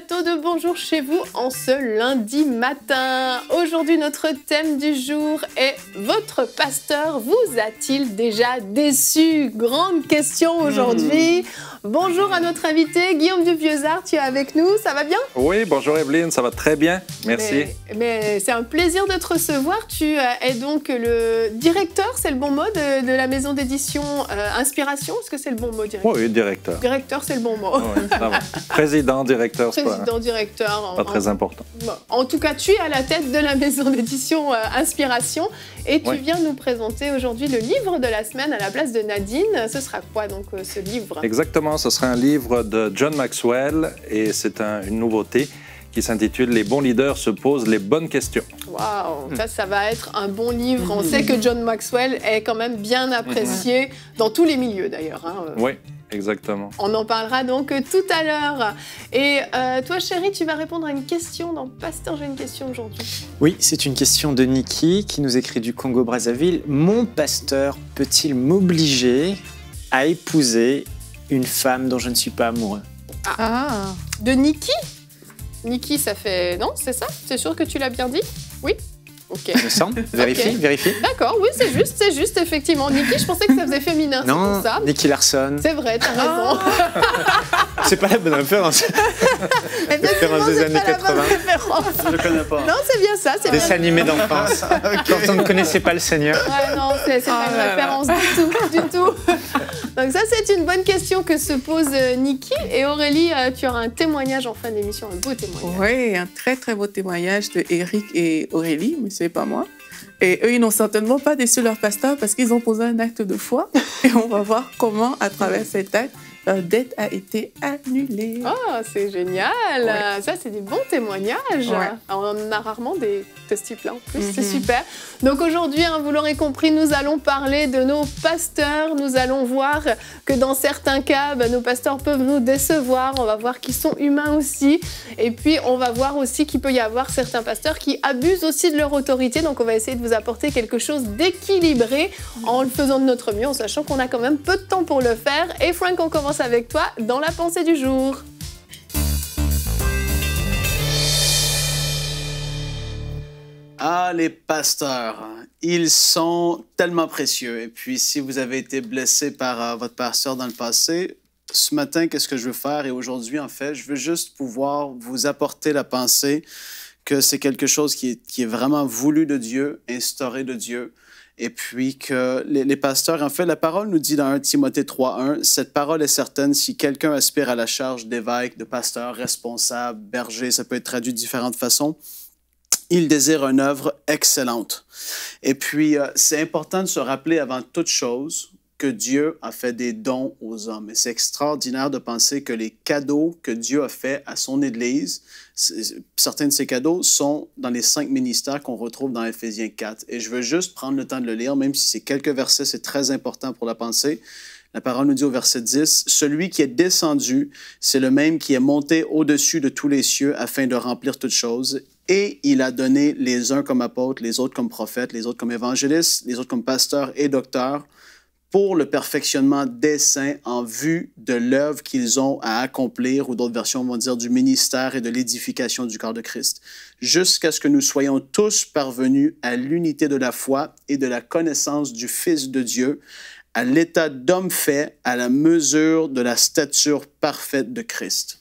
plateau de Bonjour chez vous en ce lundi matin. Aujourd'hui, notre thème du jour est Votre pasteur vous a-t-il déjà déçu Grande question aujourd'hui. Hmm. Bonjour à notre invité, Guillaume Dupieuzard, tu es avec nous, ça va bien Oui, bonjour Evelyne, ça va très bien, merci. Mais, c'est un plaisir de te recevoir. Tu euh, es donc le directeur, c'est le bon mot, de, la maison d'édition euh, Inspiration Est-ce que c'est le bon mot, directeur Oui, directeur. Directeur, c'est le bon mot. Ah président, directeur, c'est directeur Pas très important. En tout cas, tu es à la tête de la maison d'édition euh, Inspiration et tu viens nous présenter aujourd'hui le livre de la semaine à la place de Nadine. Ce sera quoi donc euh, ce livre Exactement, ce sera un livre de John Maxwell et c'est une nouveauté qui s'intitule Les bons leaders se posent les bonnes questions. Waouh, ça, hmm. ça va être un bon livre. On sait que John Maxwell est quand même bien apprécié dans tous les milieux d'ailleurs. Hein, euh. Oui, Exactement. On en parlera donc tout à l'heure. Et euh, toi, chérie, tu vas répondre à une question dans Pasteur, j'ai une question aujourd'hui. Oui, c'est une question de Niki qui nous écrit du Congo-Brazzaville. Mon pasteur peut-il m'obliger à épouser une femme dont je ne suis pas amoureux ah. ah. De Niki Niki, ça fait. Non, c'est ça C'est sûr que tu l'as bien dit Oui Ok. Il me Vérifie, vérifie. D'accord, oui, c'est juste, c'est juste, effectivement. Nikki, je pensais que ça faisait féminin. Non, ça. Nikki Larson. C'est vrai, t'as raison. Ah. c'est pas la bonne référence. référence des années 80. Je connais pas. Non, c'est bien ça. C'est animés d'enfance. Quand on ne connaissait pas le Seigneur. Ouais, non, c'est pas ah une référence du tout, du tout. Donc ça, c'est une bonne question que se pose euh, Nikki. Et Aurélie, euh, tu auras un témoignage en fin d'émission, un beau témoignage. Oui, un très très beau témoignage de Eric et Aurélie, monsieur pas moi. Et eux, ils n'ont certainement pas déçu leur pasteur parce qu'ils ont posé un acte de foi. Et on va voir comment, à travers cet acte, dette a été annulée. Oh, c'est génial Ça, c'est des bons témoignages. On a rarement des, de ce en plus, c'est mhm. super. Donc aujourd'hui, hein, vous l'aurez compris, nous allons parler de nos pasteurs. Nous allons voir que dans certains cas, bah, nos pasteurs peuvent nous décevoir. On va voir qu'ils sont humains aussi. Et puis, on va voir aussi qu'il peut y avoir certains pasteurs qui abusent aussi de leur autorité. Donc on va essayer de vous apporter quelque chose d'équilibré en le faisant de notre mieux, en sachant qu'on a quand même peu de temps pour le faire. Et Frank, on commence avec toi dans la pensée du jour. Ah, les pasteurs, ils sont tellement précieux. Et puis, si vous avez été blessé par euh, votre pasteur dans le passé, ce matin, qu'est-ce que je veux faire? Et aujourd'hui, en fait, je veux juste pouvoir vous apporter la pensée que c'est quelque chose qui est, vraiment voulu de Dieu, instauré de Dieu et puis que les, pasteurs, en fait, la parole nous dit dans 1 Timothée 3.1, cette parole est certaine si quelqu'un aspire à la charge d'évêque, de pasteur, responsable, berger, ça peut être traduit de différentes façons, il désire une œuvre excellente. Et puis, euh, c'est important de se rappeler avant toute chose que Dieu a fait des dons aux hommes. Et c'est extraordinaire de penser que les cadeaux que Dieu a fait à son Église, certains de ces cadeaux sont dans les cinq ministères qu'on retrouve dans Ephésiens 4. Et je veux juste prendre le temps de le lire, même si c'est quelques versets, c'est très important pour la pensée. La parole nous dit au verset 10, Celui qui est descendu, c'est le même qui est monté au-dessus de tous les cieux afin de remplir toutes choses. Et il a donné les uns comme apôtres, les autres comme prophètes, les autres comme évangélistes, les autres comme pasteurs et docteurs pour le perfectionnement des saints en vue de l'œuvre qu'ils ont à accomplir, ou d'autres versions vont dire du ministère et de l'édification du corps de Christ, jusqu'à ce que nous soyons tous parvenus à l'unité de la foi et de la connaissance du Fils de Dieu, à l'état d'homme fait, à la mesure de la stature parfaite de Christ.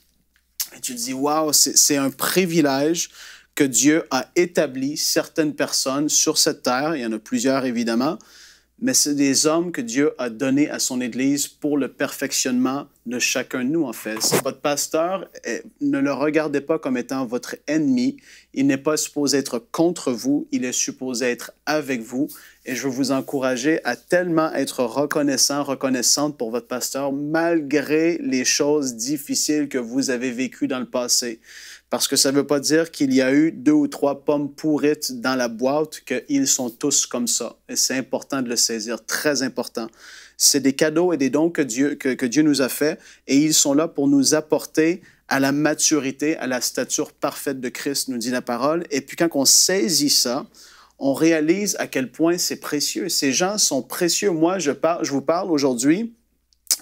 Et tu dis, waouh, c'est un privilège que Dieu a établi certaines personnes sur cette terre, il y en a plusieurs évidemment, mais c'est des hommes que Dieu a donnés à son Église pour le perfectionnement de chacun de nous, en fait. Votre pasteur, eh, ne le regardez pas comme étant votre ennemi. Il n'est pas supposé être contre vous, il est supposé être avec vous et je veux vous encourager à tellement être reconnaissant, reconnaissante pour votre pasteur, malgré les choses difficiles que vous avez vécues dans le passé. Parce que ça ne veut pas dire qu'il y a eu deux ou trois pommes pourrites dans la boîte, qu'ils sont tous comme ça. Et c'est important de le saisir, très important. C'est des cadeaux et des dons que Dieu, que, Dieu nous a faits, et ils sont là pour nous apporter à la maturité, à la stature parfaite de Christ, nous dit la parole. Et puis quand on saisit ça, on réalise à quel point c'est précieux. Ces gens sont précieux. Moi, je, vous parle aujourd'hui,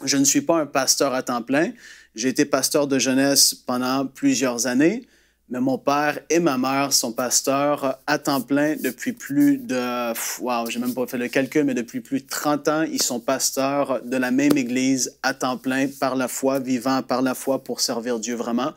je ne suis pas un pasteur à temps plein. J'ai été pasteur de jeunesse pendant plusieurs années, mais mon père et ma mère sont pasteurs à temps plein depuis plus de... Wow, j'ai même pas fait le calcul, mais depuis plus de 30 ans, ils sont pasteurs de la même église à temps plein, par la foi, vivant par la foi pour servir Dieu vraiment.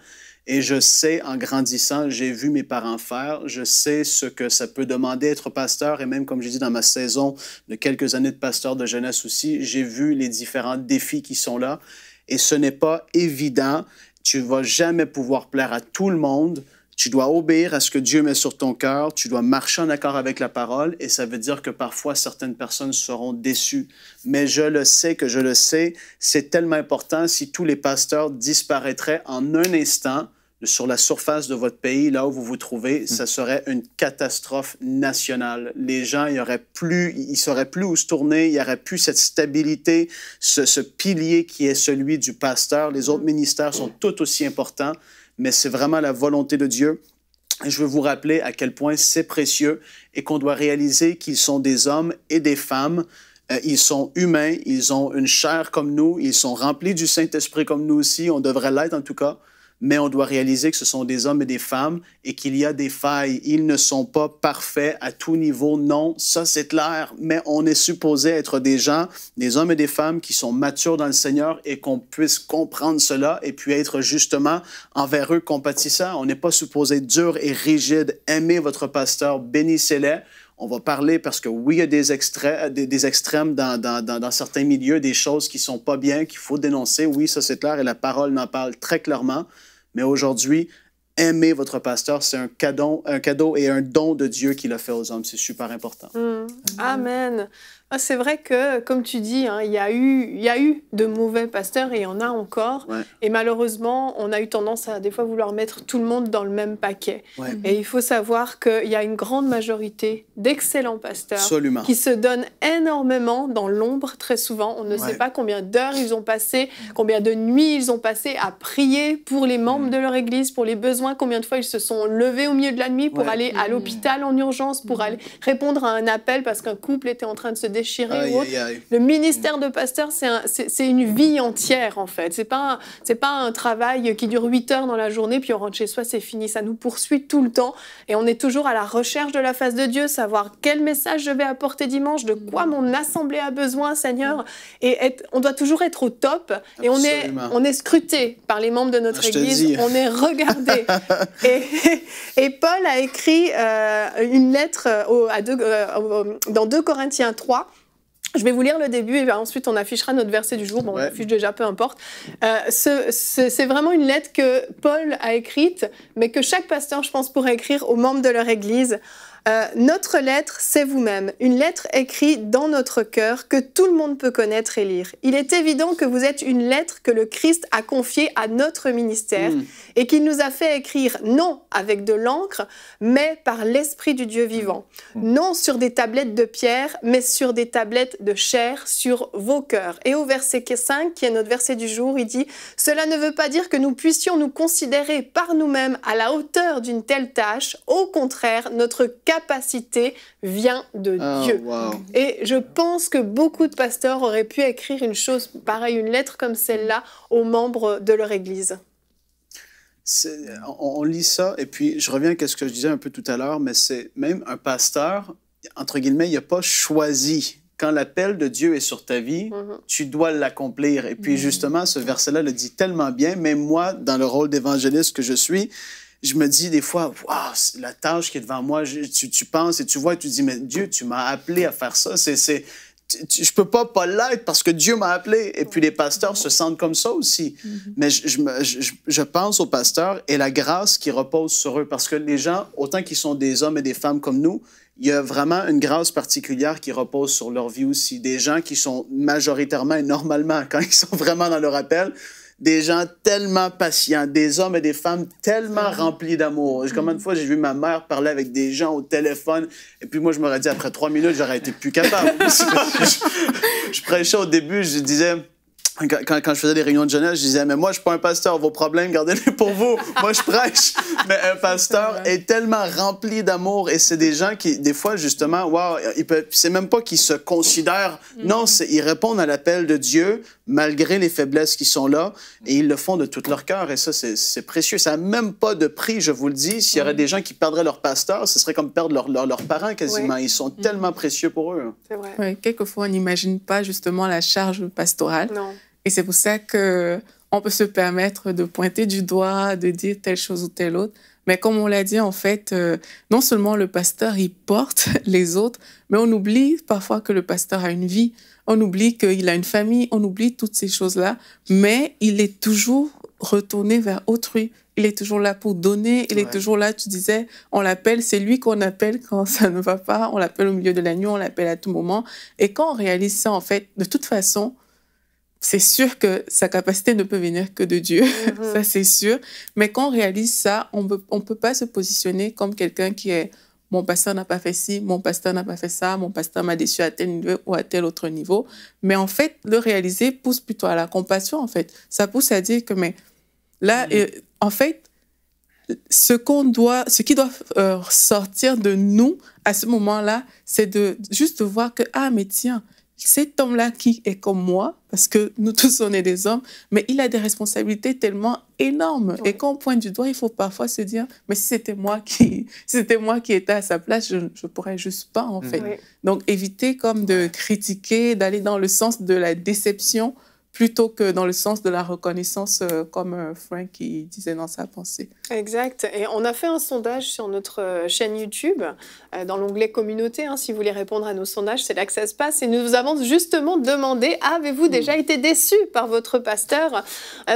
Et je sais, en grandissant, j'ai vu mes parents faire, je sais ce que ça peut demander d'être pasteur, et même, comme j'ai dit, dans ma saison de quelques années de pasteur de jeunesse aussi, j'ai vu les différents défis qui sont là, et ce n'est pas évident. Tu vas jamais pouvoir plaire à tout le monde. Tu dois obéir à ce que Dieu met sur ton cœur, tu dois marcher en accord avec la parole, et ça veut dire que parfois certaines personnes seront déçues. Mais je le sais que je le sais, c'est tellement important si tous les pasteurs disparaîtraient en un instant, sur la surface de votre pays, là où vous vous trouvez, mm. ça serait une catastrophe nationale. Les gens, y aurait plus, il sauraient plus où se tourner, il y aurait plus cette stabilité, ce, pilier qui est celui du pasteur. Les autres mm. ministères sont tout aussi importants, mais c'est vraiment la volonté de Dieu. je veux vous rappeler à quel point c'est précieux et qu'on doit réaliser qu'ils sont des hommes et des femmes euh, ils sont humains, ils ont une chair comme nous, ils sont remplis du Saint-Esprit comme nous aussi, on devrait l'être en tout cas mais on doit réaliser que ce sont des hommes et des femmes et qu'il y a des failles. Ils ne sont pas parfaits à tout niveau, non, ça c'est clair, mais on est supposé être des gens, des hommes et des femmes qui sont matures dans le Seigneur et qu'on puisse comprendre cela et puis être justement envers eux compatissants. On n'est pas supposé dur et rigide. Aimez votre pasteur, bénissez-les. On va parler parce que oui, il y a des, extrêmes, des, extrêmes dans, certains milieux, des choses qui sont pas bien, qu'il faut dénoncer. Oui, ça c'est clair et la parole n'en parle très clairement. Mais aujourd'hui, aimer votre pasteur, c'est un cadeau, un cadeau et un don de Dieu qui l'a fait aux hommes. C'est super important. Mm. Amen. Ah, c'est vrai que, comme tu dis, hein, il y, a eu, y a eu de mauvais pasteurs et il y en a encore. Et malheureusement, on a eu tendance à des fois vouloir mettre tout le monde dans le même paquet. Mhm. Et il faut savoir qu'il y a une grande majorité d'excellents pasteurs qui se donnent énormément dans l'ombre très souvent. On ne sait pas combien d'heures ils ont passé, combien de nuits ils ont passé à prier pour les membres mhm. de leur église, pour les besoins, combien de fois ils se sont levés au milieu de la nuit pour aller à mhm. l'hôpital en urgence, pour aller répondre à un appel parce qu'un couple était en train de se déchiré ou autre. Le ministère de Pasteur, c'est une vie entière en fait. C'est pas pas un travail qui dure 8 heures dans la journée puis on rentre chez soi, c'est fini. Ça nous poursuit tout le temps et on est toujours à la recherche de la face de Dieu, savoir quel message je vais apporter dimanche, de quoi mon assemblée a besoin, Seigneur. Et être, on doit toujours être au top et on est on est scruté par les membres de notre Église, on est regardé. et, Paul a écrit euh, une lettre euh, à deux, euh, dans 2 Corinthiens 3 je vais vous lire le début et ensuite on affichera notre verset du jour. Bon, on l'affiche déjà, peu importe. Euh, c'est vraiment une lettre que Paul a écrite, mais que chaque pasteur, je pense, pourrait écrire aux membres de leur Église. Euh, notre lettre, c'est vous-même. Une lettre écrite dans notre cœur que tout le monde peut connaître et lire. Il est évident que vous êtes une lettre que le Christ a confiée à notre ministère hmm. et qu'il nous a fait écrire non avec de l'encre, mais par l'Esprit du Dieu vivant. Hmm. Hmm. Non sur des tablettes de pierre, mais sur des tablettes de chair, sur vos cœurs. Et au verset 5, qui est notre verset du jour, il dit, Cela ne veut pas dire que nous puissions nous considérer par nous-mêmes à la hauteur d'une telle tâche. Au contraire, notre cœur capacité vient de oh, Dieu. Et je pense que beaucoup de pasteurs auraient pu écrire une chose pareille, une lettre comme celle-là aux membres de leur Église. On, lit ça, et puis je reviens à ce que je disais un peu tout à l'heure, mais c'est même un pasteur, entre guillemets, il n'a pas choisi quand l'appel de Dieu est sur ta vie, mhm. tu dois l'accomplir. Et puis mhm. justement, ce verset-là le dit tellement bien, même moi, dans le rôle d'évangéliste que je suis, je me dis des fois, wow, la tâche qui est devant moi, tu, penses et tu vois et tu dis, mais Dieu, tu m'as appelé à faire ça. C'est, je peux pas pas l'être parce que Dieu m'a appelé. Et puis les pasteurs se sentent comme ça aussi. Mhm. Mais je, je, je, je, pense aux pasteurs et la grâce qui repose sur eux parce que les gens, autant qu'ils sont des hommes et des femmes comme nous, il y a vraiment une grâce particulière qui repose sur leur vie aussi. Des gens qui sont majoritairement et normalement, quand ils sont vraiment dans leur appel, des gens tellement patients, des hommes et des femmes tellement mm-hmm. remplis d'amour. Combien de fois, j'ai vu ma mère parler avec des gens au téléphone, et puis moi, je m'aurais dit, après trois minutes, j'aurais été plus capable. je prêchais au début, je disais quand, je faisais des réunions de jeunesse, je disais, mais moi, je ne suis pas un pasteur, vos problèmes, gardez-les pour vous. moi, je prêche. Mais un pasteur est, tellement rempli d'amour et c'est des gens qui, des fois, justement, waouh, c'est même pas qu'ils se considèrent. Mm. Non, ils répondent à l'appel de Dieu malgré les faiblesses qui sont là et ils le font de tout leur cœur. Et ça, c'est précieux. Ça n'a même pas de prix, je vous le dis. S'il y aurait mm. des gens qui perdraient leur pasteur, ce serait comme perdre leurs parents quasiment. Ils sont mm. tellement précieux pour eux. C'est vrai. quelquefois, on n'imagine pas justement la charge pastorale. Non. Et c'est pour ça que on peut se permettre de pointer du doigt, de dire telle chose ou telle autre. Mais comme on l'a dit, en fait, euh, non seulement le pasteur, il porte les autres, mais on oublie parfois que le pasteur a une vie, on oublie qu'il a une famille, on oublie toutes ces choses-là, mais il est toujours retourné vers autrui. Il est toujours là pour donner, il est toujours là, tu disais, on l'appelle, c'est lui qu'on appelle quand ça ne va pas, on l'appelle au milieu de la nuit, on l'appelle à tout moment. Et quand on réalise ça, en fait, de toute façon, c'est sûr que sa capacité ne peut venir que de Dieu, mm-hmm. ça c'est sûr. Mais quand on réalise ça, on peut, peut pas se positionner comme quelqu'un qui est mon pasteur n'a pas fait ci, mon pasteur n'a pas fait ça, mon pasteur m'a déçu à tel niveau ou à tel autre niveau. Mais en fait, le réaliser pousse plutôt à la compassion, en fait. Ça pousse à dire que, mais là, mm. euh, en fait, ce qu'on doit, ce qui doit euh, sortir de nous à ce moment-là, c'est de juste voir que, ah, mais tiens, cet homme-là qui est comme moi, parce que nous tous on est des hommes, mais il a des responsabilités tellement énormes. Et quand on pointe du doigt, il faut parfois se dire, mais si c'était moi qui, c'était moi qui étais à sa place, je ne pourrais juste pas en mm. fait. Donc éviter comme de critiquer, d'aller dans le sens de la déception, plutôt que dans le sens de la reconnaissance, euh, comme euh, Frank disait dans sa pensée. Exact. Et on a fait un sondage sur notre euh, chaîne YouTube, dans l'onglet communauté. Hein, si vous voulez répondre à nos sondages, c'est là que ça se passe. Et nous vous avons justement demandé, avez-vous déjà mm. été déçu par votre pasteur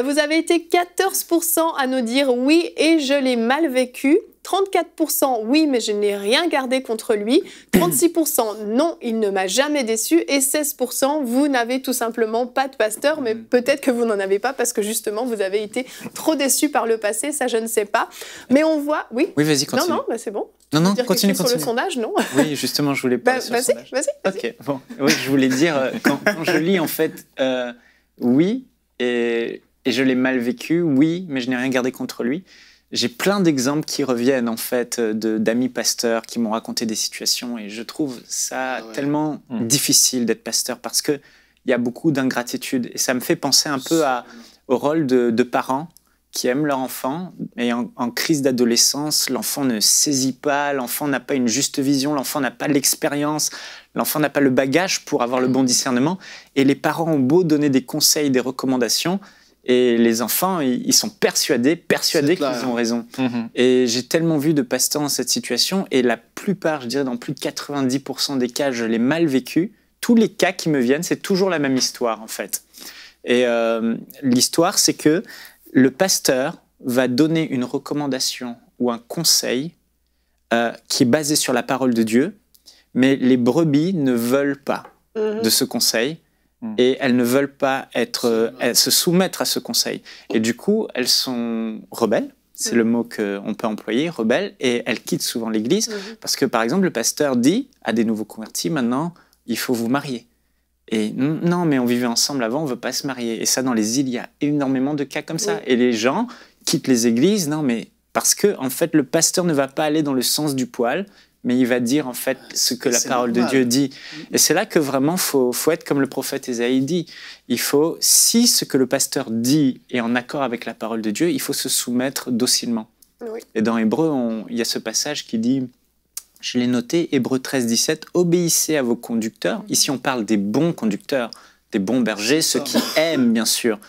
Vous avez été 14% à nous dire oui et je l'ai mal vécu. 34% oui, mais je n'ai rien gardé contre lui. 36% non, il ne m'a jamais déçu. Et 16% vous n'avez tout simplement pas de pasteur, mais mm. peut-être que vous n'en avez pas parce que justement vous avez été trop déçu par le passé, ça je ne sais pas. Mais on voit, oui. Oui, vas-y, continue. Non, non, bah, c'est bon. Non, non, continue, continue. Sur le sondage, non Oui, justement, je voulais bah, pas. vas-y, vas-y. ok, bon. Oui, je voulais dire, euh, quand, je lis en fait, euh, oui, et je l'ai mal vécu, oui, mais je n'ai rien gardé contre lui j'ai plein d'exemples qui reviennent en fait euh, d'amis pasteurs qui m'ont raconté des situations et je trouve ça ah tellement mm. difficile d'être pasteur parce que il y a beaucoup d'ingratitude et ça me fait penser un peu au rôle de, parents qui aiment leur enfant et en crise d'adolescence l'enfant ne saisit pas l'enfant n'a pas une juste vision l'enfant n'a pas l'expérience l'enfant n'a pas le bagage pour avoir le mm. bon discernement et les parents ont beau donner des conseils des recommandations et les enfants, ils sont persuadés, persuadés qu'ils ont raison. Mhm. Et j'ai tellement vu de pasteurs dans cette situation, et la plupart, je dirais dans plus de 90% des cas, je l'ai mal vécu. Tous les cas qui me viennent, c'est toujours la même histoire, en fait. Et euh, l'histoire, c'est que le pasteur va donner une recommandation ou un conseil euh, qui est basé sur la parole de Dieu, mais les brebis ne veulent pas mhm. de ce conseil Mm. Et elles ne veulent pas être, elles, euh, se soumettre à ce conseil. Et du coup, elles sont rebelles. C'est le mot qu'on peut employer, rebelles. Et elles quittent souvent l'Église parce que, par exemple, le pasteur dit à des nouveaux convertis, maintenant, il faut vous marier. Et non, mais on vivait ensemble avant, on veut pas se marier. Et ça, dans les îles, il y a énormément de cas comme ça. Et les gens quittent les églises, non, mais parce que, en fait, le pasteur ne va pas aller dans le sens du poil, mais il va dire en fait ce que la parole de Dieu dit. Et c'est là que vraiment faut, faut être comme le prophète Ésaïe dit. Il faut, si ce que le pasteur dit est en accord avec la parole de Dieu, il faut se soumettre docilement. Et dans Hébreu, il y a ce passage qui dit, je l'ai noté, Hébreu 13, 17, obéissez à vos conducteurs. Mm-hmm. Ici, on parle des bons conducteurs, des bons bergers, ceux qui aiment bien sûr.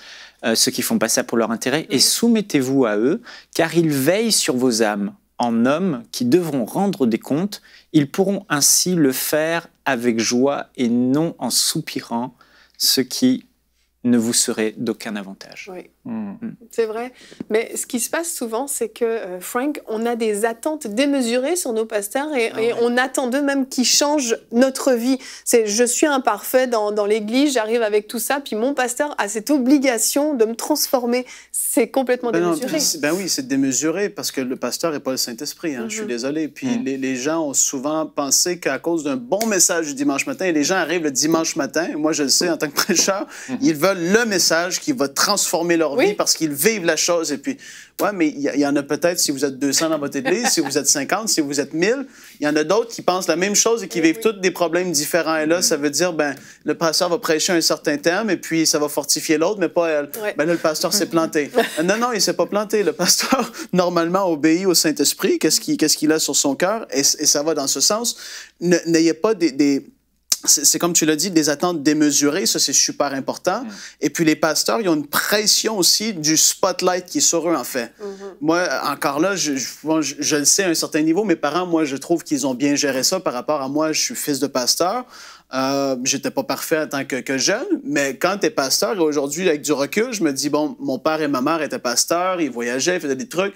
Euh, ceux qui font pas ça pour leur intérêt, et soumettez-vous à eux, car ils veillent sur vos âmes en hommes qui devront rendre des comptes, ils pourront ainsi le faire avec joie et non en soupirant, ce qui ne vous serait d'aucun avantage. Mm. Mm. C'est vrai. Mais ce qui se passe souvent, c'est que, euh, Frank, on a des attentes démesurées sur nos pasteurs et, ah on attend d'eux-mêmes qu'ils changent notre vie. C'est je suis imparfait dans, l'église, j'arrive avec tout ça, puis mon pasteur a cette obligation de me transformer. C'est complètement ben démesuré. ben oui, c'est démesuré parce que le pasteur n'est pas le Saint-Esprit. Hein, je suis mm-hmm. désolé. Puis mm. les, gens ont souvent pensé qu'à cause d'un bon message du dimanche matin, et les gens arrivent le dimanche matin, moi je le sais en tant que prêcheur, mm-hmm. ils veulent le message qui va transformer leur vie parce qu'ils vivent la chose. Et puis, ouais, mais il y, en a peut-être si vous êtes 200 dans votre église, si vous êtes 50, si vous êtes 1000. Il y en a d'autres qui pensent la même chose et qui eh vivent tous des problèmes différents. Et là, ça veut dire, ben, le pasteur va prêcher un certain terme et puis ça va fortifier l'autre, mais pas elle. Ben, là, le pasteur s'est planté. non, non, il s'est pas planté. Le pasteur, normalement, obéit au Saint-Esprit. Qu'est-ce qu'il qu'est-ce a sur son cœur? Et, ça va dans ce sens. N'ayez pas des c'est comme tu l'as dit, des attentes démesurées, ça c'est super important. Mm. Et puis les pasteurs, ils ont une pression aussi du spotlight qui est sur eux, en fait. Mm-hmm. Moi, encore là, je, le sais à un certain niveau, mes parents, moi, je trouve qu'ils ont bien géré ça par rapport à moi, je suis fils de pasteur. Euh, j'étais pas parfait en tant que, jeune, mais quand t'es pasteur, et aujourd'hui, avec du recul, je me dis, bon, mon père et ma mère étaient pasteurs, ils voyageaient, ils faisaient des trucs.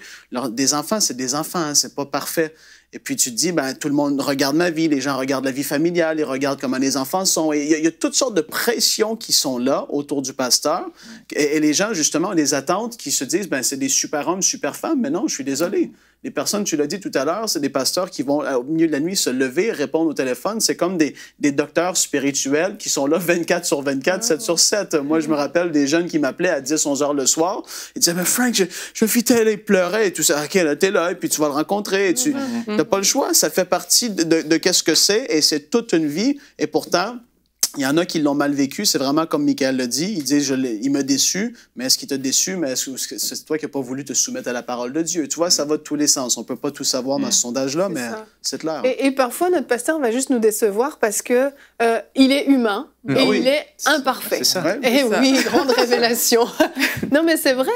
des enfants, c'est des enfants, hein, c'est pas parfait. Et puis tu te dis, ben, tout le monde regarde ma vie, les gens regardent la vie familiale, ils regardent comment les enfants sont. il y, a toutes sortes de pressions qui sont là autour du pasteur. Et, les gens, justement, ont des attentes qui se disent, ben, c'est des super hommes, super femmes. Mais non, je suis désolé. Les personnes, tu l'as dit tout à l'heure, c'est des pasteurs qui vont euh, au milieu de la nuit se lever, répondre au téléphone. C'est comme des, docteurs spirituels qui sont là 24 sur 24, 7 ah. sur 7. Moi, je me rappelle des jeunes qui m'appelaient à 10, 11 heures le soir. Ils disaient, mais Frank, je, je suis tellement pleurer. et tout ça. OK, là, t'es là et puis tu vas le rencontrer. tu n'as pas le choix. Ça fait partie de qu'est-ce que c'est et c'est toute une vie. Et pourtant, il y en a qui l'ont mal vécu. C'est vraiment comme Michael le dit. Il dit, je il m'a déçu, mais est-ce qu'il t'a déçu? Mais est-ce que c'est toi qui n'as pas voulu te soumettre à la parole de Dieu? Tu vois, ça va de tous les sens. On ne peut pas tout savoir dans ce mm. sondage-là, mais c'est clair. Et, parfois, notre pasteur va juste nous décevoir parce que euh, il est humain mm. et ah il est imparfait. C'est ça. Et eh oui, grande révélation. non, mais c'est vrai,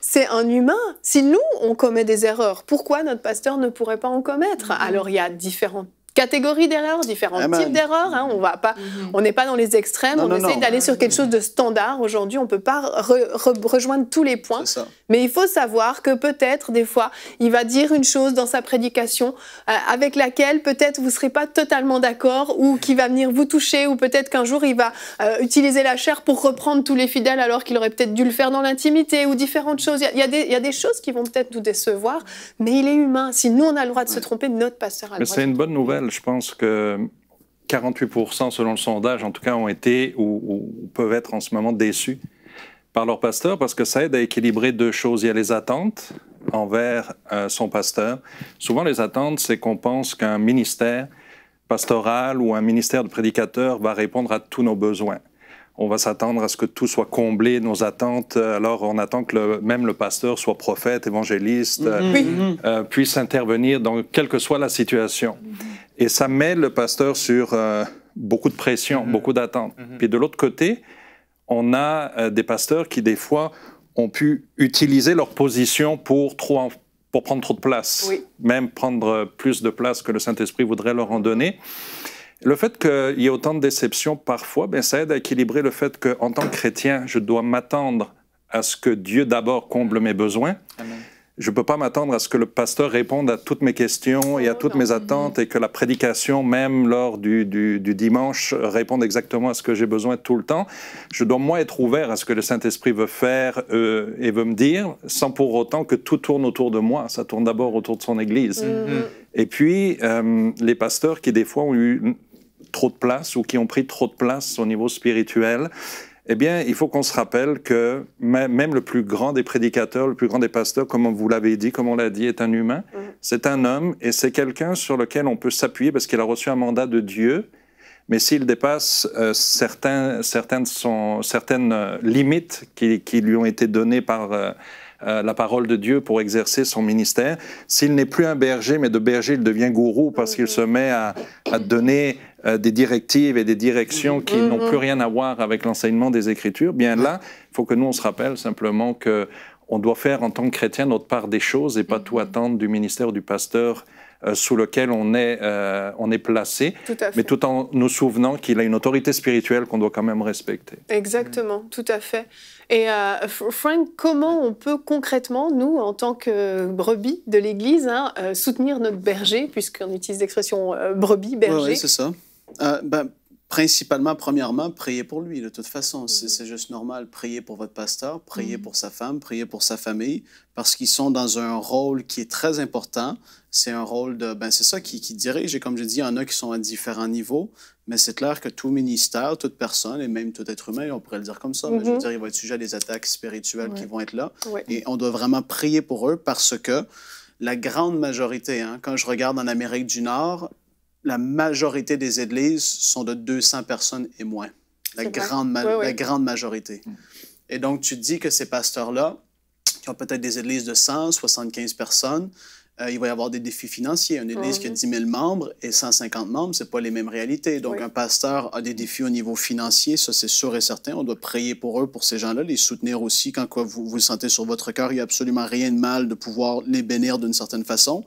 c'est un humain. Si nous, on commet des erreurs, pourquoi notre pasteur ne pourrait pas en commettre? Mm. Alors, il y a différentes catégories d'erreurs, différents ah ben types d'erreurs. Hein. on va pas, mhm. on n'est pas dans les extrêmes. on essaie d'aller sur quelque chose de standard. Aujourd'hui, on peut pas rejoindre tous les points. Mais il faut savoir que peut-être des fois, il va dire une chose dans sa prédication euh, avec laquelle peut-être vous serez pas totalement d'accord ou qui va venir vous toucher ou peut-être qu'un jour il va euh, utiliser la chair pour reprendre tous les fidèles alors qu'il aurait peut-être dû le faire dans l'intimité ou différentes choses. Il y, a, des, choses qui vont peut-être nous décevoir, mais il est humain. Si nous on a le droit de se tromper, notre pasteur a le droit. Mais c'est une bonne nouvelle je pense que 48% selon le sondage, en tout cas, ont été ou, peuvent être en ce moment déçus par leur pasteur parce que ça aide à équilibrer deux choses. Il y a les attentes envers euh, son pasteur. Souvent, les attentes, c'est qu'on pense qu'un ministère pastoral ou un ministère de prédicateur va répondre à tous nos besoins. On va s'attendre à ce que tout soit comblé, nos attentes. Alors, on attend que même le pasteur soit prophète, évangéliste, mm-hmm. euh, euh, puisse intervenir dans quelle que soit la situation. Mm-hmm. Et ça met le pasteur sur euh, beaucoup de pression, mhm. beaucoup d'attentes. Mhm. Puis de l'autre côté, on a euh, des pasteurs qui, des fois, ont pu utiliser leur position pour, trop pour prendre trop de place, même prendre euh, plus de place que le Saint-Esprit voudrait leur en donner. Le fait qu'il y ait autant de déceptions parfois, ben, ça aide à équilibrer le fait qu'en tant que chrétien, je dois m'attendre à ce que Dieu d'abord comble mes besoins. Amen je ne peux pas m'attendre à ce que le pasteur réponde à toutes mes questions et à oh toutes mes attentes et que la prédication, même lors du, dimanche, réponde exactement à ce que j'ai besoin tout le temps. Je dois, moi, être ouvert à ce que le Saint-Esprit veut faire euh, et veut me dire, sans pour autant que tout tourne autour de moi. Ça tourne d'abord autour de son Église. Mm-hmm. Mm-hmm. Et puis, euh, les pasteurs qui, des fois, ont eu trop de place ou qui ont pris trop de place au niveau spirituel eh bien, il faut qu'on se rappelle que même le plus grand des prédicateurs, le plus grand des pasteurs, comme vous l'avez dit, comme on l'a dit, est un humain. Mmh. C'est un homme et c'est quelqu'un sur lequel on peut s'appuyer parce qu'il a reçu un mandat de Dieu. Mais s'il dépasse euh, certaines, euh, limites qui, lui ont été données par euh, la parole de Dieu pour exercer son ministère, s'il n'est plus un berger, mais de berger, il devient gourou parce mmh. qu'il se met à donner euh, des directives et des directions qui mm-hmm. n'ont plus rien à voir avec l'enseignement des Écritures, bien là, il faut que nous, on se rappelle simplement que on doit faire en tant que chrétien notre part des choses et pas tout mm-hmm. attendre du ministère du pasteur euh, sous lequel on est, euh, on est placé, mais tout en nous souvenant qu'il a une autorité spirituelle qu'on doit quand même respecter. Exactement, tout à fait. Et Frank, comment on peut concrètement, nous, en tant que brebis de l'Église, hein, soutenir notre berger, puisqu'on utilise l'expression brebis, berger c'est ça. Euh, ben, Principalement, premièrement, priez pour lui, de toute façon. Mhm. C'est juste normal. Priez pour votre pasteur, priez mhm. pour sa femme, priez pour sa famille, parce qu'ils sont dans un rôle qui est très important. C'est un rôle de. Ben, c'est ça qui, dirige. Et comme je dis, il y en a qui sont à différents niveaux, mais c'est clair que tout ministère, toute personne, et même tout être humain, on pourrait le dire comme ça, mais je veux mhm. dire, il va être sujet à des attaques spirituelles qui vont être là. Et on doit vraiment prier pour eux parce que la grande majorité, hein, quand je regarde en Amérique du Nord, la majorité des églises sont de 200 personnes et moins. La, grande, grande majorité. Mm. Et donc, tu dis que ces pasteurs-là, qui ont peut-être des églises de 100, 75 personnes, euh, il va y avoir des défis financiers. Une église qui a 10 000 membres et 150 membres, ce n'est pas les mêmes réalités. Donc, un pasteur a des défis au niveau financier, ça c'est sûr et certain. On doit prier pour eux, pour ces gens-là, les soutenir aussi quand quoi, vous, vous sentez sur votre cœur. Il n'y a absolument rien de mal de pouvoir les bénir d'une certaine façon.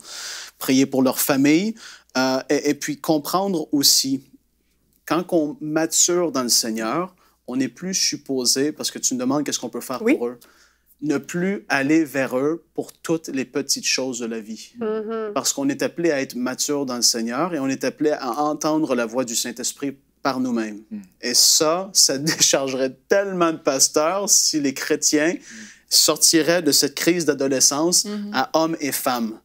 Prier pour leur famille, euh, et, puis comprendre aussi, quand on mature dans le Seigneur, on n'est plus supposé, parce que tu me demandes qu'est-ce qu'on peut faire pour eux, ne plus aller vers eux pour toutes les petites choses de la vie. Mm-hmm. Parce qu'on est appelé à être mature dans le Seigneur et on est appelé à entendre la voix du Saint-Esprit par nous-mêmes. Mm. Et ça, ça déchargerait tellement de pasteurs si les chrétiens mm. sortiraient de cette crise d'adolescence mm-hmm. à hommes et femmes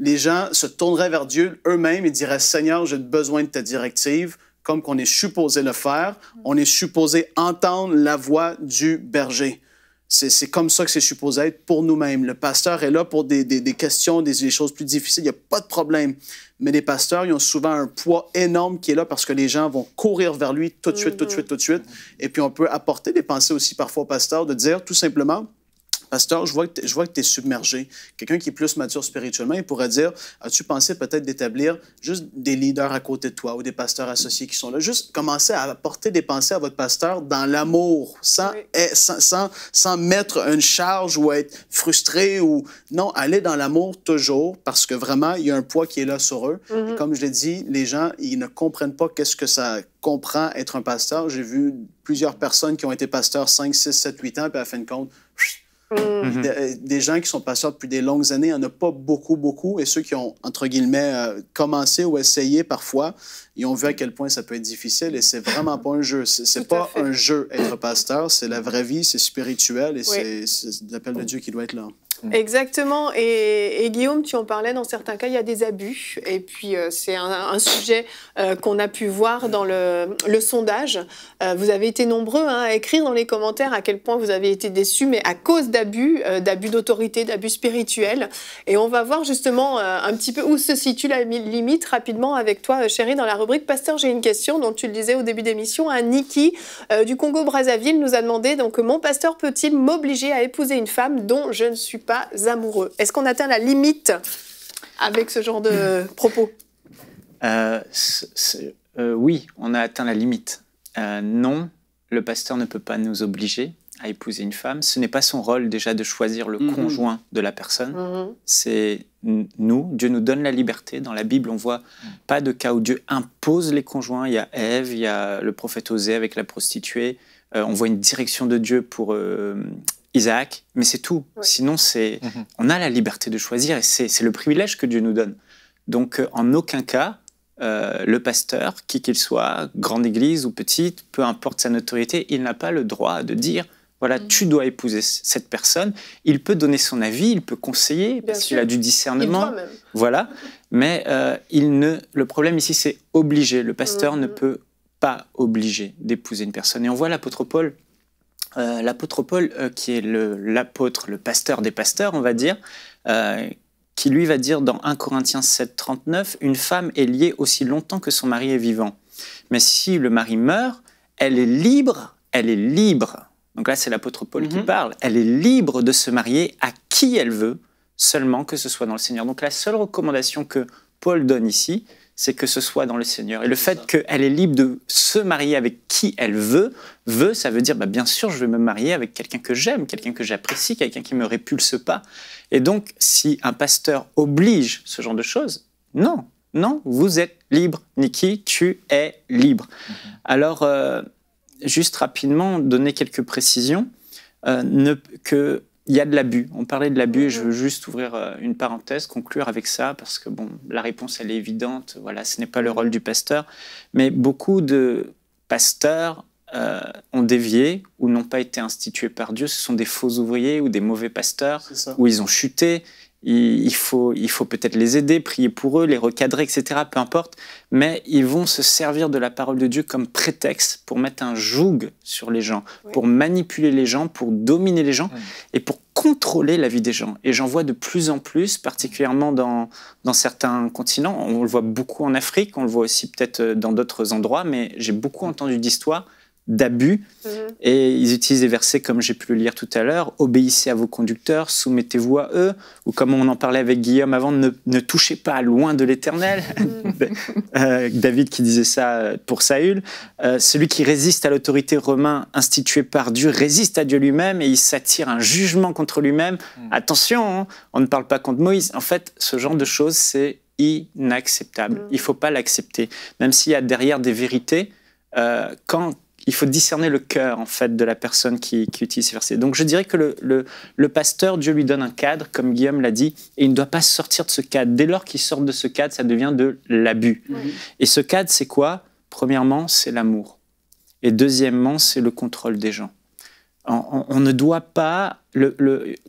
les gens se tourneraient vers Dieu eux-mêmes et diraient, Seigneur, j'ai besoin de ta directive, comme qu'on est supposé le faire. On est supposé entendre la voix du berger. C'est comme ça que c'est supposé être pour nous-mêmes. Le pasteur est là pour des, questions, des, choses plus difficiles, il n'y a pas de problème. Mais les pasteurs, ils ont souvent un poids énorme qui est là parce que les gens vont courir vers lui tout de suite, tout de mm-hmm. suite, tout de suite. Et puis on peut apporter des pensées aussi parfois au pasteur de dire tout simplement, Pasteur, je vois que tu es submergé. Quelqu'un qui est plus mature spirituellement, il pourrait dire As-tu pensé peut-être d'établir juste des leaders à côté de toi ou des pasteurs associés qui sont là Juste commencer à apporter des pensées à votre pasteur dans l'amour, sans, sans, sans, mettre une charge ou être frustré ou. Non, aller dans l'amour toujours parce que vraiment, il y a un poids qui est là sur eux. Mm-hmm. comme je l'ai dit, les gens, ils ne comprennent pas qu'est-ce que ça comprend être un pasteur. J'ai vu plusieurs personnes qui ont été pasteurs 5, 6, 7, 8 ans, puis à la fin de compte, Mm-hmm. Euh, des, gens qui sont passeurs depuis des longues années, il n'y en a pas beaucoup, beaucoup. Et ceux qui ont, entre guillemets, euh, commencé ou essayé parfois, ils ont vu à quel point ça peut être difficile. Et c'est vraiment pas un jeu. C'est pas un jeu être pasteur, c'est la vraie vie, c'est spirituel et c'est l'appel de Dieu qui doit être là. Mm. Exactement. Et, Guillaume, tu en parlais, dans certains cas, il y a des abus. Et puis, euh, c'est un, sujet euh, qu'on a pu voir dans le, sondage. Euh, vous avez été nombreux hein, à écrire dans les commentaires à quel point vous avez été déçus, mais à cause d'abus, d'abus d'autorité, d'abus spirituels. Et on va voir justement un petit peu où se situe la limite rapidement avec toi, chérie, dans la rubrique Pasteur, j'ai une question. dont tu le disais au début d'émission, un Niki du Congo-Brazzaville nous a demandé donc, mon pasteur peut-il m'obliger à épouser une femme dont je ne suis pas pas amoureux. Est-ce qu'on atteint la limite avec ce genre de hmm. propos euh, euh, Oui, on a atteint la limite. Euh, non, le pasteur ne peut pas nous obliger à épouser une femme. Ce n'est pas son rôle déjà de choisir le hmm. conjoint de la personne. Hmm. C'est nous, Dieu nous donne la liberté. Dans la Bible, on voit pas de cas où Dieu impose les conjoints. Il y a Ève, il y a le prophète Osée avec la prostituée. on voit une direction de Dieu pour euh, Isaac, mais c'est tout. Sinon, c'est, mhm. on a la liberté de choisir et c'est le privilège que Dieu nous donne. Donc, euh, en aucun cas, euh, le pasteur, qui qu'il soit, grande église ou petite, peu importe sa notoriété, il n'a pas le droit de dire voilà, mhm. tu dois épouser cette personne. Il peut donner son avis, il peut conseiller parce qu'il a du discernement. voilà, mais euh, il ne. Le problème ici, c'est obligé. Le pasteur ne mhm. peut pas obliger d'épouser une personne. Et on voit l'apôtre Paul euh, l'apôtre Paul, euh, qui est l'apôtre, le, pasteur des pasteurs, on va dire, euh, qui lui va dire dans 1 Corinthiens 7, 39, Une femme est liée aussi longtemps que son mari est vivant. Mais si le mari meurt, elle est libre, elle est libre. Donc là, c'est l'apôtre Paul qui mhm. parle. Elle est libre de se marier à qui elle veut, seulement que ce soit dans le Seigneur. Donc la seule recommandation que Paul donne ici, c'est que ce soit dans le Seigneur. Et le fait qu'elle est libre de se marier avec qui elle veut, veut, ça veut dire, bah, bien sûr, je vais me marier avec quelqu'un que j'aime, quelqu'un que j'apprécie, quelqu'un qui ne me répulse pas. Et donc, si un pasteur oblige ce genre de choses, non, non, vous êtes libre. Niki, tu es libre. Mm-hmm. Alors, euh, juste rapidement, donner quelques précisions. Euh, ne, que il y a de l'abus. On parlait de l'abus et je veux juste ouvrir euh, une parenthèse, conclure avec ça, parce que bon, la réponse, elle est évidente. Voilà, ce n'est pas le rôle du pasteur. Mais beaucoup de pasteurs euh, ont dévié ou n'ont pas été institués par Dieu. Ce sont des faux ouvriers ou des mauvais pasteurs, ou ils ont chuté, il faut, peut-être les aider, prier pour eux, les recadrer, etc., peu importe, mais ils vont se servir de la parole de Dieu comme prétexte pour mettre un joug sur les gens, pour manipuler les gens, pour dominer les gens et pour contrôler la vie des gens. Et j'en vois de plus en plus, particulièrement dans, dans certains continents. On le voit beaucoup en Afrique, on le voit aussi peut-être euh, dans d'autres endroits, mais j'ai beaucoup entendu d'histoires d'abus. Mhm. Et ils utilisent des versets comme j'ai pu le lire tout à l'heure, obéissez à vos conducteurs, soumettez-vous à eux, ou comme on en parlait avec Guillaume avant, ne, ne touchez pas loin de l'Éternel. Mhm. Euh, David qui disait ça euh, pour Saül. Euh, celui qui résiste à l'autorité romaine instituée par Dieu résiste à Dieu lui-même et il s'attire un jugement contre lui-même. Hmm. Attention, hein, on ne parle pas contre Moïse. En fait, ce genre de choses, c'est inacceptable. Hmm. Il faut pas l'accepter. Même s'il y a derrière des vérités, quand il faut discerner le cœur en fait de la personne qui, utilise ces versets. Donc je dirais que le, pasteur, Dieu lui donne un cadre, comme Guillaume l'a dit, et il ne doit pas sortir de ce cadre. Dès lors qu'il sort de ce cadre, ça devient de l'abus. Et ce cadre, c'est quoi Premièrement, c'est l'amour. Et deuxièmement, c'est le contrôle des gens. On, ne doit pas.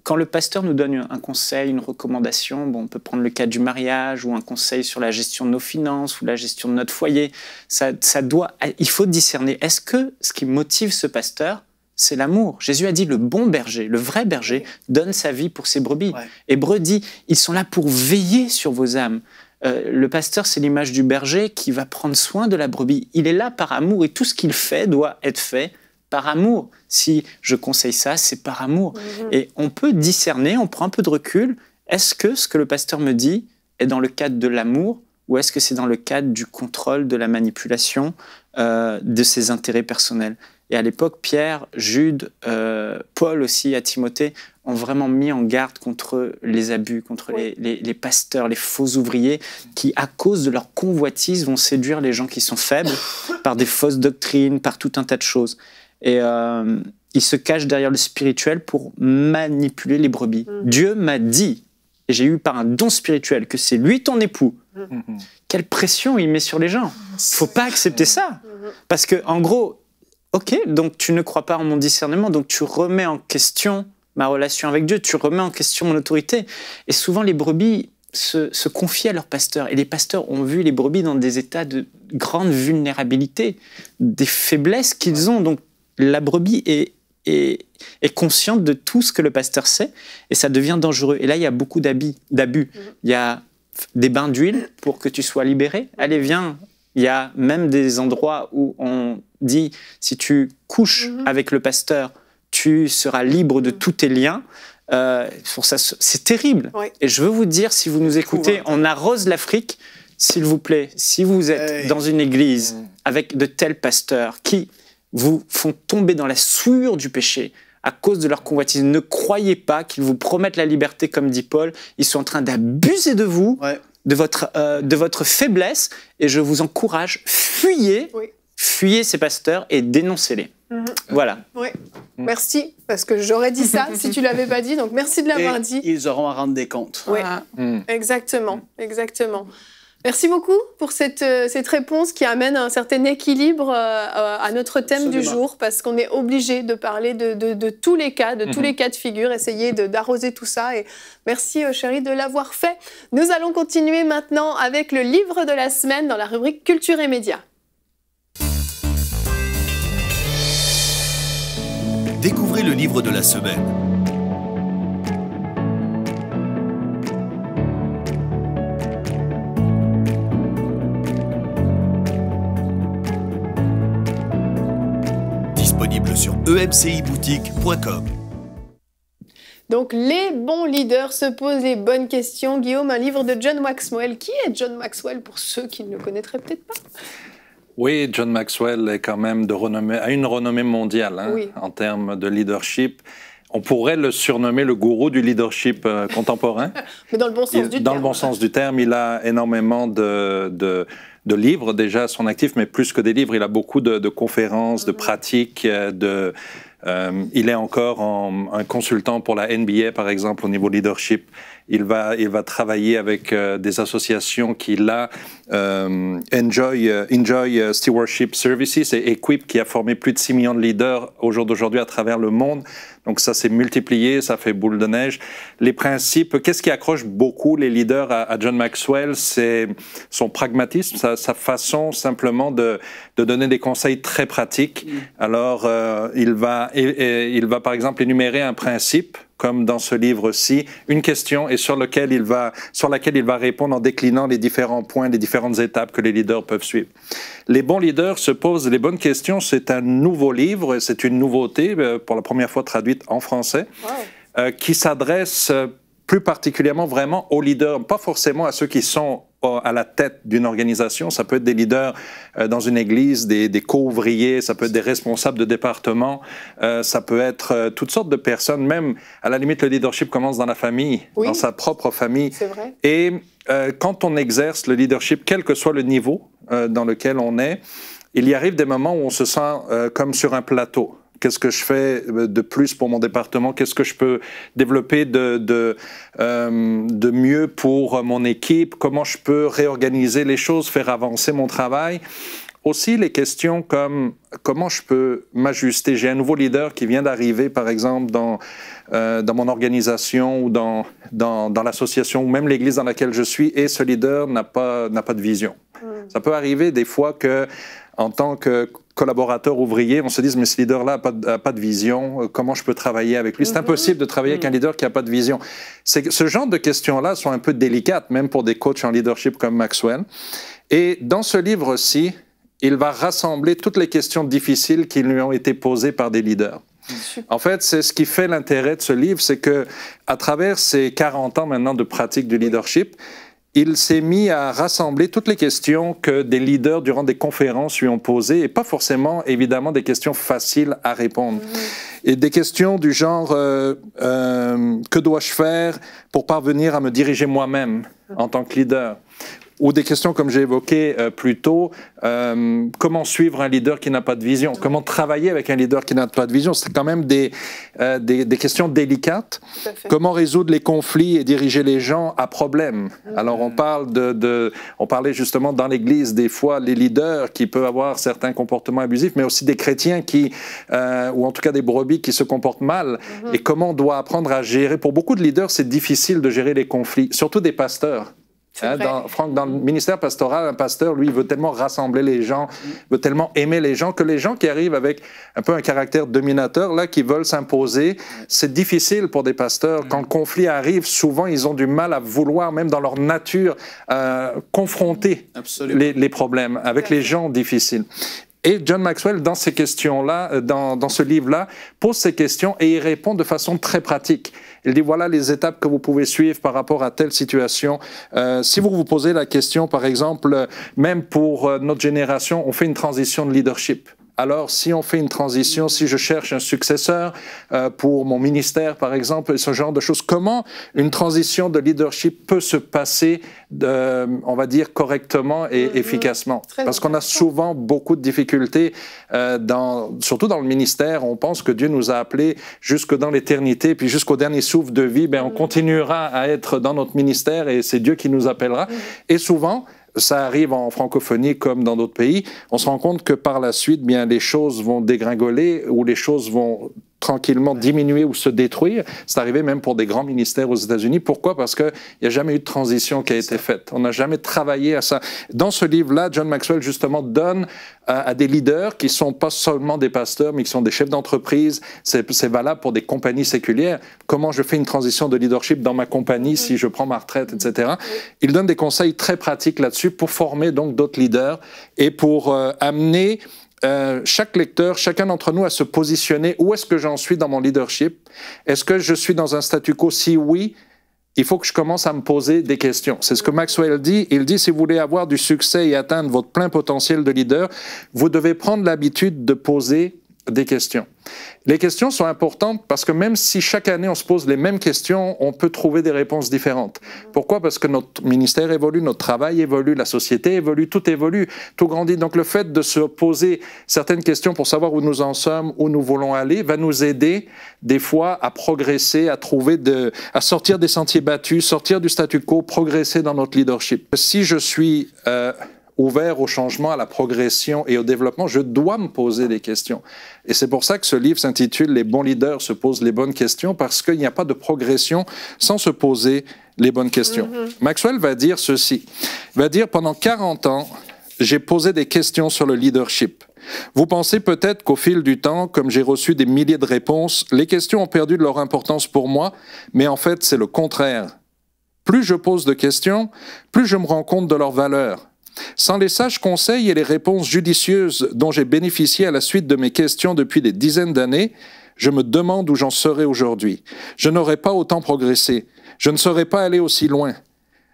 quand le pasteur nous donne un conseil, une recommandation, on peut prendre le cas du mariage ou un conseil sur la gestion de nos finances ou la gestion de notre foyer. Ça, doit, il faut discerner. Est-ce que ce qui motive ce pasteur, c'est l'amour. Jésus a dit le bon berger, le vrai berger, donne sa vie pour ses brebis. et Hébreu dit ils sont là pour veiller sur vos âmes. Euh, le pasteur, c'est l'image du berger qui va prendre soin de la brebis. Il est là par amour et tout ce qu'il fait doit être fait par amour. Si je conseille ça, c'est par amour. Mhm. Et on peut discerner, on prend un peu de recul. Est-ce que ce que le pasteur me dit est dans le cadre de l'amour ou est-ce que c'est dans le cadre du contrôle, de la manipulation, euh, de ses intérêts personnels Et à l'époque, Pierre, Jude, euh, Paul aussi à Timothée ont vraiment mis en garde contre les abus, contre les, les, pasteurs, les faux ouvriers, qui, à cause de leur convoitise, vont séduire les gens qui sont faibles par des fausses doctrines, par tout un tas de choses. Et euh, il se cache derrière le spirituel pour manipuler les brebis. Mm. Dieu m'a dit, et j'ai eu par un don spirituel, que c'est lui ton époux. Mm. Quelle pression il met sur les gens. Faut pas accepter ça. Mm. Parce que, en gros, ok, donc tu ne crois pas en mon discernement, donc tu remets en question ma relation avec Dieu, tu remets en question mon autorité. Et souvent, les brebis se, se, confient à leur pasteur. Et les pasteurs ont vu les brebis dans des états de grande vulnérabilité, des faiblesses qu'ils ont. Donc, la brebis est, consciente de tout ce que le pasteur sait et ça devient dangereux. Et là, il y a beaucoup d'abus. Mhm. Il y a des bains d'huile pour que tu sois libéré. Allez, viens. Il y a même des endroits où on dit si tu couches mhm. avec le pasteur, tu seras libre de mhm. tous tes liens. Euh, c'est terrible. Et je veux vous dire, si vous nous écoutez, hein. on arrose l'Afrique. S'il vous plaît, si vous êtes dans une église mmh. avec de tels pasteurs qui vous font tomber dans la souillure du péché à cause de leur convoitise. Ne croyez pas qu'ils vous promettent la liberté, comme dit Paul. Ils sont en train d'abuser de vous, de, votre, euh, de votre faiblesse, et je vous encourage, fuyez, fuyez ces pasteurs et dénoncez-les. Mhm. Voilà. Oui, mm. merci, parce que j'aurais dit ça si tu l'avais pas dit, donc merci de l'avoir dit. Ils auront à rendre des comptes. Oui, mm. exactement, exactement. Merci beaucoup pour euh, cette, réponse qui amène un certain équilibre euh, à notre thème du jour, parce qu'on est obligé de parler de, tous les cas, de tous mhm. les cas de figure, essayer d'arroser tout ça. Et merci, euh, chérie, de l'avoir fait. Nous allons continuer maintenant avec le livre de la semaine dans la rubrique Culture et médias. Découvrez le livre de la semaine sur emciboutique.com. Donc, les bons leaders se posent les bonnes questions. Guillaume, un livre de John Maxwell. Qui est John Maxwell pour ceux qui ne le connaîtraient peut-être pas oui, John Maxwell est quand même à une renommée mondiale hein, en termes de leadership. On pourrait le surnommer le gourou du leadership euh, contemporain. Mais dans le bon sens du terme. le bon sens du terme, il a énormément de de livres déjà son actif, mais plus que des livres, il a beaucoup de, conférences, de mhm. pratiques, euh, de... Euh, il est encore un consultant pour la NBA, par exemple, au niveau leadership. Il va, il va travailler avec euh, des associations qui, là, Enjoy, Enjoy Stewardship Services et Equip, qui a formé plus de 6 millions de leaders au jour d'aujourd'hui à travers le monde. Donc ça s'est multiplié, ça fait boule de neige. Les principes, qu'est-ce qui accroche beaucoup les leaders à, John Maxwell C'est son pragmatisme, sa, façon simplement de, de, donner des conseils très pratiques. Mm. Alors euh, il, va, il va par exemple énumérer un principe comme dans ce livre-ci, une question et sur, lequel il va, sur laquelle il va répondre en déclinant les différents points, les différentes étapes que les leaders peuvent suivre. Les bons leaders se posent les bonnes questions. C'est un nouveau livre, c'est une nouveauté euh, pour la première fois traduit en français, euh, qui s'adresse euh, plus particulièrement vraiment aux leaders, pas forcément à ceux qui sont euh, à la tête d'une organisation. Ça peut être des leaders dans une église, des, co-ouvriers, ça peut être des responsables de département, ça peut être toutes sortes de personnes. Même, à la limite, le leadership commence dans la famille, dans sa propre famille. Et quand on exerce le leadership, quel que soit le niveau dans lequel on est, il y arrive des moments où on se sent comme sur un plateau. Qu'est-ce que je fais de plus pour mon département Qu'est-ce que je peux développer de, de, euh, de mieux pour mon équipe Comment je peux réorganiser les choses, faire avancer mon travail aussi les questions comme comment je peux m'ajuster. J'ai un nouveau leader qui vient d'arriver, par exemple, dans, euh, dans mon organisation ou dans, dans, dans l'association ou même l'église dans laquelle je suis, et ce leader n'a pas, n'a pas de vision. Mmh. Ça peut arriver des fois que, en tant que collaborateurs ouvriers, on se dit « mais ce leader-là n'a pas, de vision, euh, comment je peux travailler avec lui C'est mhm. impossible de travailler avec un mhm. leader qui n'a pas de vision. Ce genre de questions-là sont un peu délicates, même pour des coachs en leadership comme Maxwell. Et dans ce livre-ci, il va rassembler toutes les questions difficiles qui lui ont été posées par des leaders. En fait, c'est ce qui fait l'intérêt de ce livre, c'est que à travers ces 40 ans maintenant de pratique du leadership, il s'est mis à rassembler toutes les questions que des leaders durant des conférences lui ont posées, et pas forcément, évidemment, des questions faciles à répondre. Mm-hmm. Et des questions du genre, euh, euh, que dois-je faire pour parvenir à me diriger moi-même en tant que leader ou des questions comme j'ai évoqué euh, plus tôt, euh, comment suivre un leader qui n'a pas de vision, comment travailler avec un leader qui n'a pas de vision, c'est quand même des, euh, des, questions délicates. Comment résoudre les conflits et diriger les gens à problème Alors on parle de, on parlait justement dans l'Église des fois les leaders qui peuvent avoir certains comportements abusifs, mais aussi des chrétiens qui, ou en tout cas des brebis qui se comportent mal. Mhm. Et comment on doit apprendre à gérer Pour beaucoup de leaders, c'est difficile de gérer les conflits, surtout des pasteurs. Hein, dans, Franck, dans le mm. ministère pastoral, un pasteur, lui, veut tellement rassembler les gens, veut tellement aimer les gens, que les gens qui arrivent avec un peu un caractère dominateur, là, qui veulent s'imposer, c'est difficile pour des pasteurs. Quand le mm. conflit arrive, souvent, ils ont du mal à vouloir, même dans leur nature, euh, confronter les, les, problèmes avec les gens difficiles. Et John Maxwell, dans ces questions-là, euh, dans, dans, ce livre-là, pose ces questions et y répond de façon très pratique. Il dit voilà les étapes que vous pouvez suivre par rapport à telle situation. Euh, si vous vous posez la question, par exemple, euh, même pour notre génération, on fait une transition de leadership. Alors, si on fait une transition, si je cherche un successeur euh, pour mon ministère, par exemple, ce genre de choses, comment une transition de leadership peut se passer, on va dire, correctement et mm-hmm. efficacement Parce qu'on a souvent beaucoup de difficultés, euh, surtout dans le ministère. On pense que Dieu nous a appelés jusque dans l'éternité, puis jusqu'au dernier souffle de vie, ben, on mm-hmm. continuera à être dans notre ministère et c'est Dieu qui nous appellera. Mm-hmm. Et souvent, ça arrive en francophonie comme dans d'autres pays, on se rend compte que par la suite, bien, les choses vont dégringoler ou les choses vont tranquillement diminuer ou se détruire. C'est arrivé même pour des grands ministères aux États-Unis. Pourquoi Parce qu'il n'y a jamais eu de transition qui a été faite. On n'a jamais travaillé à ça. Dans ce livre-là, John Maxwell, justement, donne euh, à, des leaders qui ne sont pas seulement des pasteurs, mais qui sont des chefs d'entreprise. C'est valable pour des compagnies séculières. Comment je fais une transition de leadership dans ma compagnie si je prends ma retraite, etc. Il donne des conseils très pratiques là-dessus pour former donc d'autres leaders et pour euh, amener euh, chaque lecteur, chacun d'entre nous à se positionner où est-ce que j'en suis dans mon leadership. Est-ce que je suis dans un statu quo Si oui, il faut que je commence à me poser des questions. C'est ce que Maxwell dit. Il dit, si vous voulez avoir du succès et atteindre votre plein potentiel de leader, vous devez prendre l'habitude de poser des questions. Les questions sont importantes parce que même si chaque année on se pose les mêmes questions, on peut trouver des réponses différentes. Pourquoi Parce que notre ministère évolue, notre travail évolue, la société évolue, tout évolue, tout grandit. Donc le fait de se poser certaines questions pour savoir où nous en sommes, où nous voulons aller, va nous aider des fois à progresser, à trouver de, à sortir des sentiers battus, sortir du statu quo, progresser dans notre leadership. Si je suis euh, ouvert au changement, à la progression et au développement, je dois me poser des questions. Et c'est pour ça que ce livre s'intitule Les bons leaders se posent les bonnes questions, parce qu'il n'y a pas de progression sans se poser les bonnes questions. Mm-hmm. Maxwell va dire ceci. Il va dire, pendant 40 ans, j'ai posé des questions sur le leadership. Vous pensez peut-être qu'au fil du temps, comme j'ai reçu des milliers de réponses, les questions ont perdu de leur importance pour moi, mais en fait c'est le contraire. Plus je pose de questions, plus je me rends compte de leur valeur. Sans les sages conseils et les réponses judicieuses dont j'ai bénéficié à la suite de mes questions depuis des dizaines d'années, je me demande où j'en serais aujourd'hui. Je n'aurais pas autant progressé. Je ne serais pas allé aussi loin.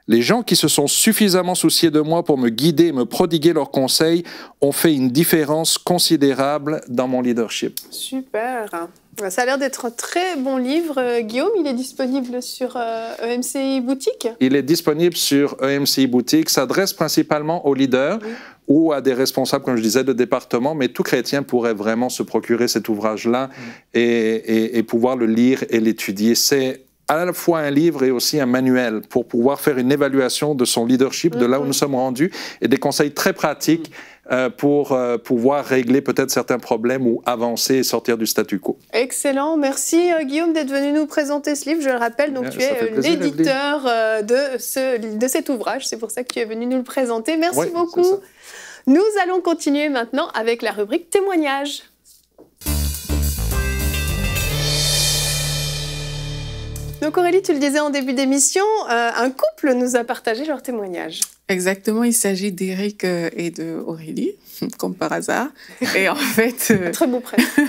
Les gens qui se sont suffisamment souciés de moi pour me guider et me prodiguer leurs conseils ont fait une différence considérable dans mon leadership. Super. Ça a l'air d'être un très bon livre, euh, Guillaume. Il est disponible sur EMCI euh, e Boutique Il est disponible sur EMCI Boutique. s'adresse principalement aux leaders. ou à des responsables, comme je disais, de département, mais tout chrétien pourrait vraiment se procurer cet ouvrage-là et, pouvoir le lire et l'étudier. C'est à la fois un livre et aussi un manuel pour pouvoir faire une évaluation de son leadership, de ah, là où nous sommes rendus, et des conseils très pratiques. Mm. Euh, pour euh, pouvoir régler peut-être certains problèmes ou avancer et sortir du statu quo. Excellent, merci euh, Guillaume d'être venu nous présenter ce livre. Je le rappelle, donc tu es l'éditeur de, de cet ouvrage, c'est pour ça que tu es venu nous le présenter. Merci beaucoup. Nous allons continuer maintenant avec la rubrique témoignages. Donc Aurélie, tu le disais en début d'émission, un couple nous a partagé leur témoignage. Exactement, il s'agit d'Eric euh, et de Aurélie, comme par hasard. Et en fait, euh, très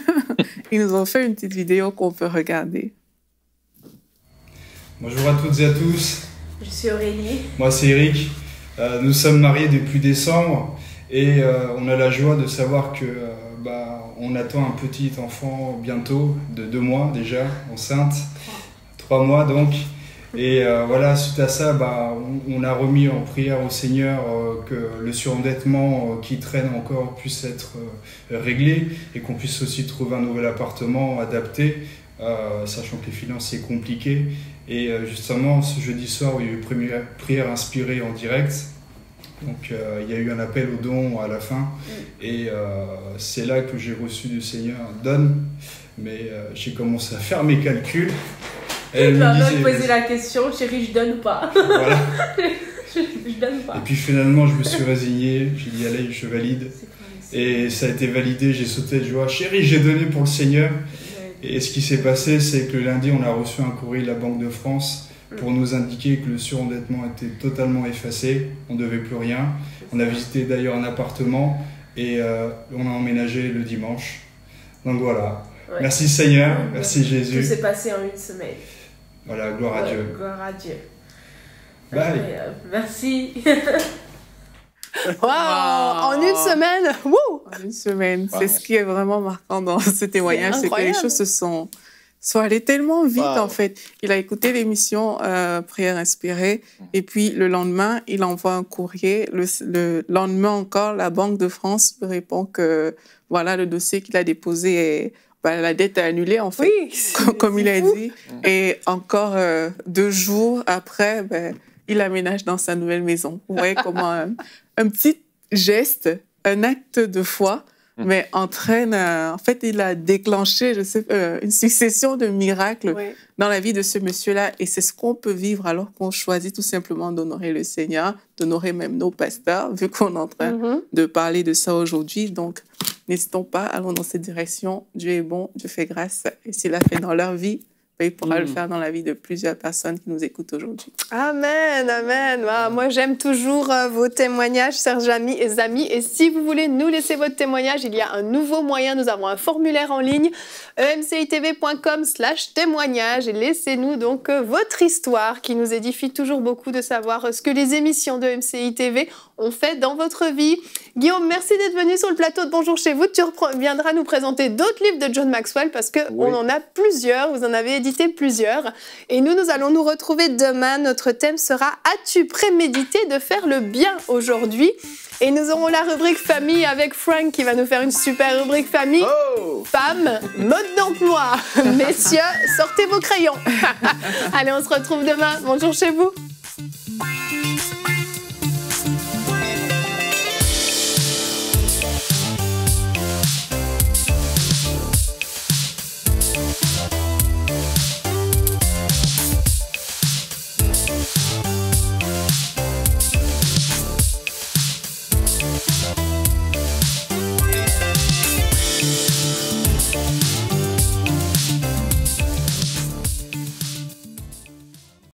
ils nous ont fait une petite vidéo qu'on peut regarder. Bonjour à toutes et à tous. Je suis Aurélie. Moi, c'est Eric. Euh, nous sommes mariés depuis décembre et on a la joie de savoir que bah, on attend un petit enfant bientôt de deux mois déjà enceinte, trois mois donc. Et euh, voilà, suite à ça, bah, on, a remis en prière au Seigneur euh, que le surendettement euh, qui traîne encore puisse être réglé et qu'on puisse aussi trouver un nouvel appartement adapté, sachant que les finances c'est compliqué. Et justement, ce jeudi soir, il y a eu une première prière inspirée en direct. Donc il y a eu un appel au don à la fin. Mm. Et c'est là que j'ai reçu du Seigneur donne. Mais j'ai commencé à faire mes calculs. Elle me la question, chérie, je donne pas. je, pas. Et puis finalement, je me suis résigné, j'ai dit, allez, je valide. Et ça a été validé, j'ai sauté de joie, chérie, j'ai donné pour le Seigneur. Et ce qui s'est passé, c'est que le lundi, on a reçu un courrier de la Banque de France mm. pour nous indiquer que le surendettement était totalement effacé, on ne devait plus rien. On a visité d'ailleurs un appartement et euh, on a emménagé le dimanche. Donc voilà. Merci Seigneur, merci Jésus. Tout s'est passé en une semaine. Voilà, gloire à Dieu. Gloire à Dieu. Bye. merci. Euh, wow! En une semaine! une semaine. C'est ce qui est vraiment marquant dans ce témoignage, c'est que les choses se sont, sont allées tellement vite, en fait. Il a écouté l'émission euh, Prière inspirée, mm. et puis le lendemain, il envoie un courrier. Le, lendemain encore, la Banque de France répond que voilà, le dossier qu'il a déposé est bah, la dette est annulée, en fait, comme il a dit. Et encore euh, deux jours après, ben, il aménage dans sa nouvelle maison. Vous voyez comment euh, un petit geste, un acte de foi Mm. mais entraîne. en fait, il a déclenché je sais, euh, une succession de miracles dans la vie de ce monsieur-là. Et c'est ce qu'on peut vivre alors qu'on choisit tout simplement d'honorer le Seigneur, d'honorer même nos pasteurs, vu qu'on est en train mm-hmm. de parler de ça aujourd'hui. Donc, n'hésitons pas, allons dans cette direction. Dieu est bon, Dieu fait grâce. Et s'il a fait dans leur vie, il pourra le mm. faire dans la vie de plusieurs personnes qui nous écoutent aujourd'hui. Amen, amen. moi, j'aime toujours euh, vos témoignages, Serge Ami et amis. Et si vous voulez nous laisser votre témoignage, il y a un nouveau moyen. Nous avons un formulaire en ligne, emcitv.com slash témoignage. Et laissez-nous donc euh, votre histoire qui nous édifie toujours beaucoup de savoir euh, ce que les émissions de MCITV ont fait dans votre vie. Guillaume, merci d'être venu sur le plateau de Bonjour chez vous. Tu viendras nous présenter d'autres livres de John Maxwell parce qu'on en a plusieurs. Vous en avez édité plusieurs. Et nous, nous allons nous retrouver demain. Notre thème sera As-tu prémédité de faire le bien aujourd'hui Et nous aurons la rubrique famille avec Frank qui va nous faire une super rubrique famille. Oh mode d'emploi. Messieurs, sortez vos crayons. Allez, on se retrouve demain. Bonjour chez vous.